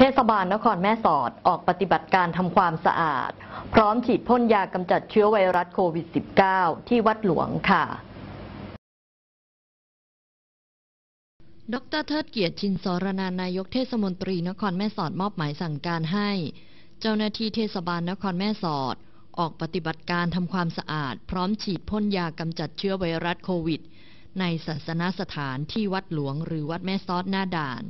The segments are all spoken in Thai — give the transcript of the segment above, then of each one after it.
เทศบาลนครแม่สอดออกปฏิบัติการทำความสะอาด พร้อมฉีดพ่นยากำจัดเชื้อไวรัสโควิด -19 ที่วัดหลวงค่ะ ดรเทิดเกียรติชินสรนานายกเทศมนตรีนครแม่สอดมอบหมายสั่งการให้ เจ้าหน้าที่เทศบาลนครแม่สอด ออกปฏิบัติการทำความสะอาด พร้อมฉีดพ่นยากำจัดเชื้อไวรัสโควิด ในศาสนสถานที่วัดหลวงหรือวัดแม่ซอดหน้าด่าน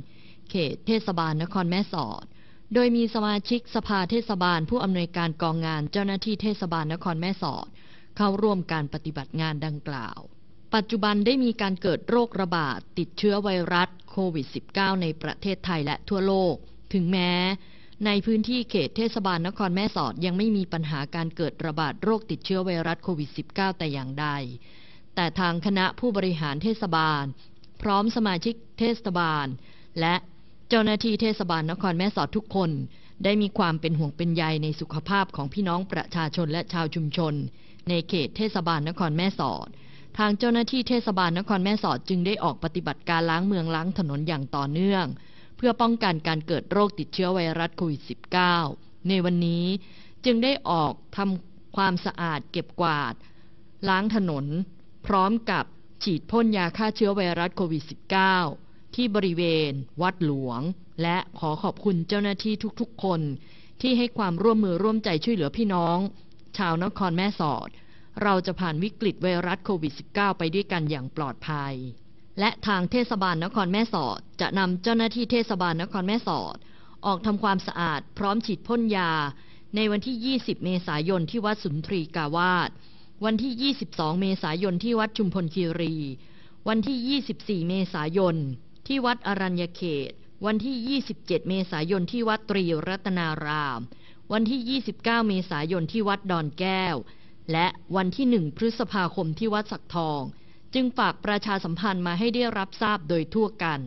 เขตเทศบาลนครแม่สอด โดยมีสมาชิกสภาเทศบาลผู้อำนวยการกองงานเจ้าหน้าที่เทศบาลนครแม่สอดเข้าร่วมการปฏิบัติงานดังกล่าว ปัจจุบันได้มีการเกิดโรคระบาดติดเชื้อไวรัสโควิด -19 ในประเทศไทยและทั่วโลก ถึงแม้ ในพื้นที่เขตเทศบาลนครแม่สอดยังไม่มีปัญหาการเกิดระบาดโรคติดเชื้อไวรัสโควิด -19 แต่อย่างใด แต่ทางคณะผู้บริหารเทศบาล พร้อมสมาชิกเทศบาลและเจ้าหน้าที่เทศบาลนครแม่สอดทุกคนได้มีความเป็นห่วงเป็นใยในสุขภาพของพี่น้องประชาชนและชาวชุมชน ในเขตเทศบาลนครแม่สอด ทางเจ้าหน้าที่เทศบาลนครแม่สอดจึงได้ออกปฏิบัติการล้างเมืองล้างถนนอย่างต่อเนื่อง เพื่อป้องกันการเกิดโรคติดเชื้อไวรัสโควิด -19 ในวันนี้จึงได้ออกทำความสะอาดเก็บกวาด ล้างถนนพร้อมกับฉีดพ่นยาฆ่าเชื้อไวรัสโควิด -19 ที่บริเวณ วัดหลวง และขอขอบคุณเจ้าหน้าที่ทุกๆคน ที่ให้ความร่วมมือร่วมใจช่วยเหลือพี่น้อง ชาวนครแม่สอด เราจะผ่านวิกฤตไวรัสโควิด -19 ไปด้วยกันอย่างปลอดภัย และทางเทศบาลนครแม่สอด จะนำเจ้าหน้าที่เทศบาลนครแม่สอด ออกทำความสะอาด พร้อมฉีดพ่นยา ในวันที่ 20 เมษายนที่วัดสุนทรีกาวาสวันที่22เมษายนที่วัดชุมพลคีรี วันที่24เมษายนที่วัดอรัญญเขต วันที่ 27 เมษายนที่วัดตรีรัตนาราม วันที่ 29 เมษายนที่วัดดอนแก้ว และวันที่ 1 พฤษภาคมที่วัดสักทอง จึงฝากประชาสัมพันธ์มาให้ได้รับทราบโดยทั่วกัน